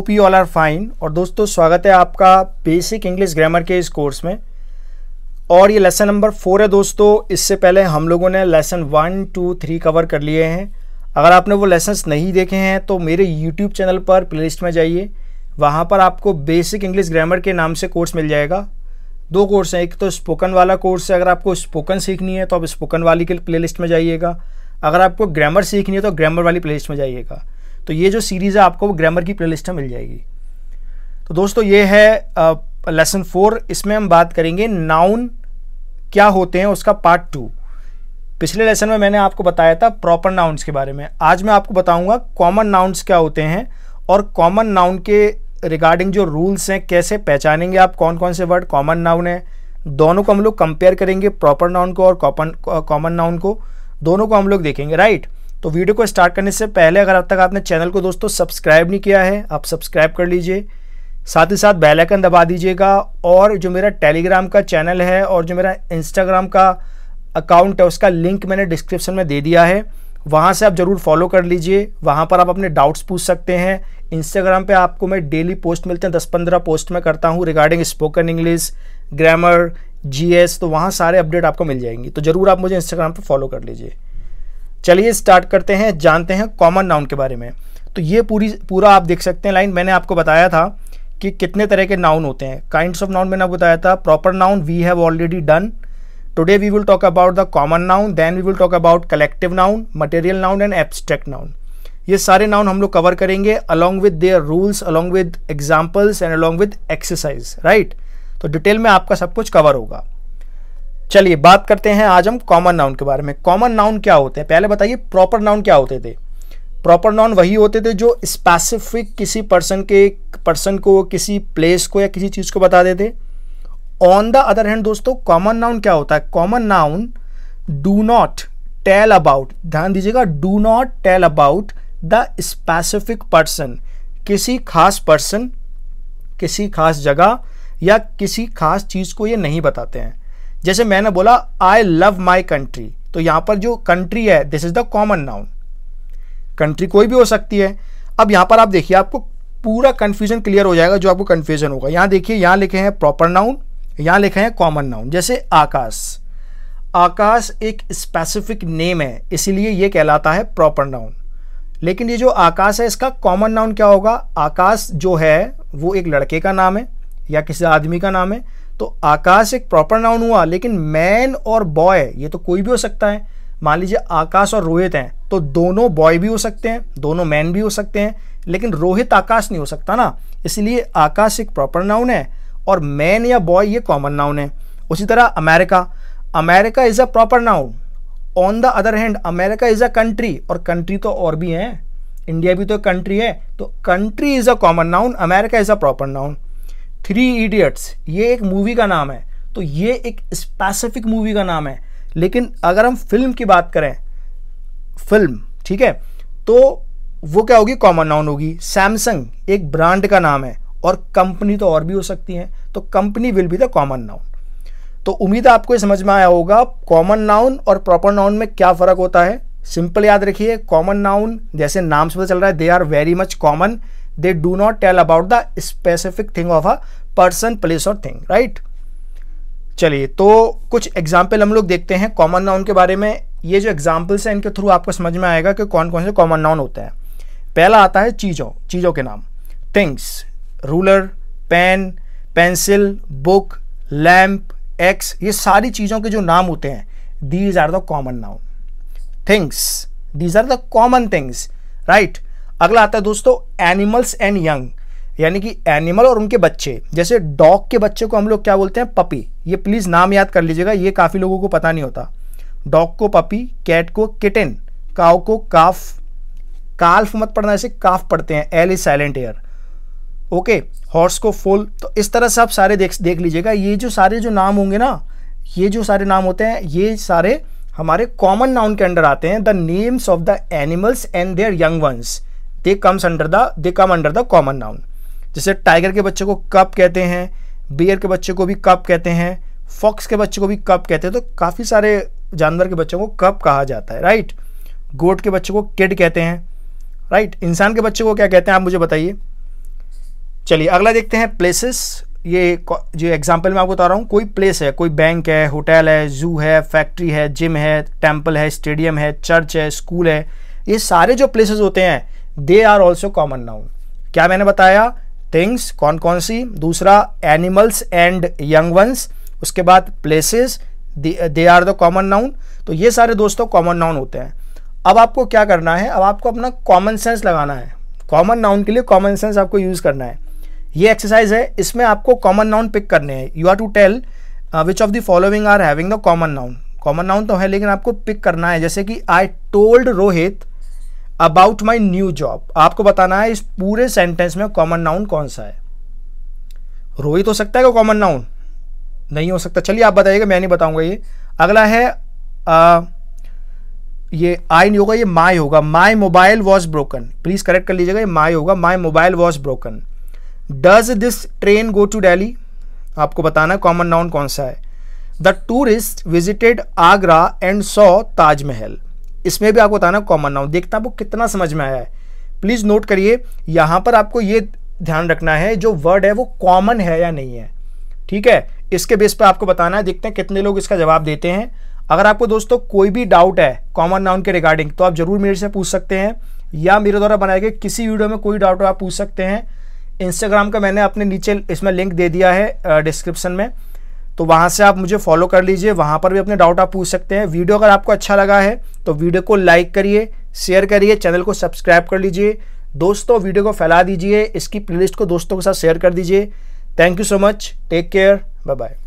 Hope you all are fine और दोस्तों स्वागत है आपका बेसिक इंग्लिश ग्रामर के इस कोर्स में और ये लेसन नंबर फोर है दोस्तों इससे पहले हम लोगों ने lesson one two three cover कर लिए हैं अगर आपने वो लेसन्स नहीं देखे हैं तो मेरे यूट्यूब चैनल पर प्लेलिस्ट में जाइए वहाँ पर आपको बेसिक इंग्लिश ग्रामर के नाम से कोर्स मिल जाएगा दो कोर्स हैं एक तो स्पोकन वाला कोर्स है अगर आपको स्पोकन सीखनी है तो आप स्पोकन वाली के लिस्ट में जाइएगा अगर आपको ग्रामर सीखनी है तो ग्रामर वाली लिस्ट में जाइएगा तो ये जो सीरीज़ है आपको ग्रामर की प्ले में मिल जाएगी तो दोस्तों ये है लेसन फोर इसमें हम बात करेंगे नाउन क्या होते हैं उसका पार्ट टू पिछले लेसन में मैंने आपको बताया था प्रॉपर नाउन्स के बारे में आज मैं आपको बताऊंगा कॉमन नाउन्स क्या होते हैं और कॉमन नाउन के रिगार्डिंग जो रूल्स हैं कैसे पहचानेंगे आप कौन कौन से वर्ड कॉमन नाउन है दोनों को हम लोग कंपेयर करेंगे प्रॉपर नाउन को और कॉमन नाउन को दोनों को हम लोग देखेंगे राइट right? तो वीडियो को स्टार्ट करने से पहले अगर अब तक आपने चैनल को दोस्तों सब्सक्राइब नहीं किया है आप सब्सक्राइब कर लीजिए साथ ही साथ बेल आइकन दबा दीजिएगा और जो मेरा टेलीग्राम का चैनल है और जो मेरा इंस्टाग्राम का अकाउंट है उसका लिंक मैंने डिस्क्रिप्शन में दे दिया है वहाँ से आप ज़रूर फॉलो कर लीजिए वहाँ पर आप अपने डाउट्स पूछ सकते हैं इंस्टाग्राम पे आपको मैं डेली पोस्ट मिलते हैं दस पंद्रह पोस्ट में करता हूँ regarding spoken English grammar GS तो वहाँ सारे अपडेट आपको मिल जाएंगी तो ज़रूर आप मुझे इंस्टाग्राम पर फॉलो कर लीजिए चलिए स्टार्ट करते हैं जानते हैं कॉमन नाउन के बारे में तो ये पूरी पूरा आप देख सकते हैं लाइन मैंने आपको बताया था कि कितने तरह के नाउन होते हैं काइंड्स ऑफ नाउन मैंने आपको बताया था proper noun we have already done today we will talk about the common noun then we will talk about collective noun material noun and abstract noun ये सारे नाउन हम लोग कवर करेंगे along with their rules along with examples and along with exercise right तो detail में आपका सब कुछ कवर होगा चलिए बात करते हैं आज हम कॉमन नाउन के बारे में कॉमन नाउन क्या होते हैं पहले बताइए प्रॉपर नाउन क्या होते थे प्रॉपर नाउन वही होते थे जो स्पेसिफिक किसी पर्सन के पर्सन को किसी प्लेस को या किसी चीज़ को बताते थे ऑन द अदर हैंड दोस्तों कॉमन नाउन क्या होता है common noun do not tell about ध्यान दीजिएगा do not tell about the specific person किसी खास पर्सन किसी खास जगह या किसी खास चीज़ को ये नहीं बताते हैं जैसे मैंने बोला आई लव माई कंट्री तो यहां पर जो कंट्री है this is the common noun country कोई भी हो सकती है अब यहां पर आप देखिए आपको पूरा कंफ्यूजन क्लियर हो जाएगा जो आपको कंफ्यूजन होगा यहां देखिए यहां लिखे हैं प्रॉपर नाउन यहां लिखे हैं कॉमन नाउन जैसे आकाश आकाश एक स्पेसिफिक नेम है इसीलिए यह कहलाता है प्रॉपर नाउन लेकिन ये जो आकाश है इसका कॉमन नाउन क्या होगा आकाश जो है वो एक लड़के का नाम है या किसी आदमी का नाम है तो आकाश एक प्रॉपर नाउन हुआ लेकिन मैन और बॉय ये तो कोई भी हो सकता है मान लीजिए आकाश और रोहित हैं तो दोनों बॉय भी हो सकते हैं दोनों मैन भी हो सकते हैं लेकिन रोहित आकाश नहीं हो सकता ना इसलिए आकाश एक प्रॉपर नाउन है और मैन या बॉय ये कॉमन नाउन है उसी तरह America America is a proper noun on the other hand America is a country और कंट्री तो और भी हैं इंडिया भी तो कंट्री है तो country is a common noun America is a proper noun Three Idiots ये एक मूवी का नाम है तो ये एक स्पेसिफिक मूवी का नाम है लेकिन अगर हम फिल्म की बात करें फिल्म ठीक है तो वो क्या होगी कॉमन नाउन होगी सैमसंग एक ब्रांड का नाम है और कंपनी तो और भी हो सकती है तो company will be the common noun तो उम्मीद आपको ये समझ में आया होगा कॉमन नाउन और प्रॉपर नाउन में क्या फ़र्क होता है सिंपल याद रखिए कॉमन नाउन जैसे नाम से पता चल रहा है they are very much common they do not tell about the specific thing of a person place और थिंग राइट चलिए तो कुछ एग्जाम्पल हम लोग देखते हैं कॉमन नाउन के बारे में ये जो एग्जाम्पल्स हैं इनके थ्रू आपको समझ में आएगा कि कौन कौन से कॉमन नाउन होते हैं पहला आता है चीज़ों चीज़ों के नाम things ruler pen pencil book lamp axe ये सारी चीज़ों के जो नाम होते हैं these are the common noun things these are the common things right अगला आता है दोस्तों एनिमल्स एंड यंग यानी कि एनिमल और उनके बच्चे जैसे डॉग के बच्चे को हम लोग क्या बोलते हैं पपी ये प्लीज़ नाम याद कर लीजिएगा ये काफ़ी लोगों को पता नहीं होता डॉग को पपी कैट को किटन काव को काफ काल्फ मत पढ़ना ऐसे काफ पढ़ते हैं L is silent air okay horse को फोल तो इस तरह से आप सारे देख देख लीजिएगा ये जो सारे जो नाम होंगे ना ये जो सारे नाम होते हैं ये सारे हमारे कॉमन नाउन के अंडर आते हैं the names of the animals and their young ones they comes under the they come under the common noun जैसे टाइगर के बच्चे को कप कहते हैं बियर के बच्चे को भी कप कहते हैं फॉक्स के बच्चे को भी कप कहते हैं तो काफ़ी सारे जानवर के बच्चों को कप कहा जाता है राइट गोट के बच्चे को किड कहते हैं राइट इंसान के बच्चे को क्या कहते हैं आप मुझे बताइए चलिए अगला देखते हैं प्लेसेस ये जो एग्जाम्पल मैं आपको बता रहा हूँ कोई प्लेस है कोई बैंक है होटल है जू है फैक्ट्री है जिम है टेम्पल है स्टेडियम है चर्च है स्कूल है ये सारे जो प्लेसेस होते हैं they are also common noun क्या मैंने बताया थिंग्स कौन कौन सी दूसरा एनिमल्स एंड यंग वंस उसके बाद places they are the common noun तो ये सारे दोस्तों कॉमन नाउन होते हैं अब आपको क्या करना है अब आपको अपना कॉमन सेंस लगाना है कॉमन नाउन के लिए कॉमन सेंस आपको यूज़ करना है ये एक्सरसाइज है इसमें आपको कॉमन नाउन पिक करने हैं you are to tell which of the following are having the common noun common noun तो है लेकिन आपको पिक करना है जैसे कि I told Rohit about my new job आपको बताना है इस पूरे सेंटेंस में कॉमन नाउन कौन सा है रोहित हो सकता है कॉमन नाउन नहीं हो सकता चलिए आप बताइएगा मैं नहीं बताऊंगा ये अगला है आ, ये आई नहीं होगा ये माई होगा my mobile was broken please correct कर लीजिएगा ये माई होगा my mobile was broken does this train go to Delhi आपको बताना कॉमन नाउन कौन सा है the tourist visited Agra and saw Taj Mahal इसमें भी आपको बताना कॉमन नाउन देखता आपको कितना समझ में आया है प्लीज़ नोट करिए यहां पर आपको ये ध्यान रखना है जो वर्ड है वो कॉमन है या नहीं है ठीक है इसके बेस पर आपको बताना है देखते हैं कितने लोग इसका जवाब देते हैं अगर आपको दोस्तों कोई भी डाउट है कॉमन नाउन के रिगार्डिंग तो आप ज़रूर मेरे से पूछ सकते हैं या मेरे द्वारा बनाए गए किसी वीडियो में कोई डाउट हो आप पूछ सकते हैं इंस्टाग्राम का मैंने अपने नीचे इसमें लिंक दे दिया है डिस्क्रिप्शन में तो वहाँ से आप मुझे फॉलो कर लीजिए वहाँ पर भी अपने डाउट आप पूछ सकते हैं वीडियो अगर आपको अच्छा लगा है तो वीडियो को लाइक करिए शेयर करिए चैनल को सब्सक्राइब कर लीजिए दोस्तों वीडियो को फैला दीजिए इसकी प्लेलिस्ट को दोस्तों के साथ शेयर कर दीजिए thank you so much take care bye bye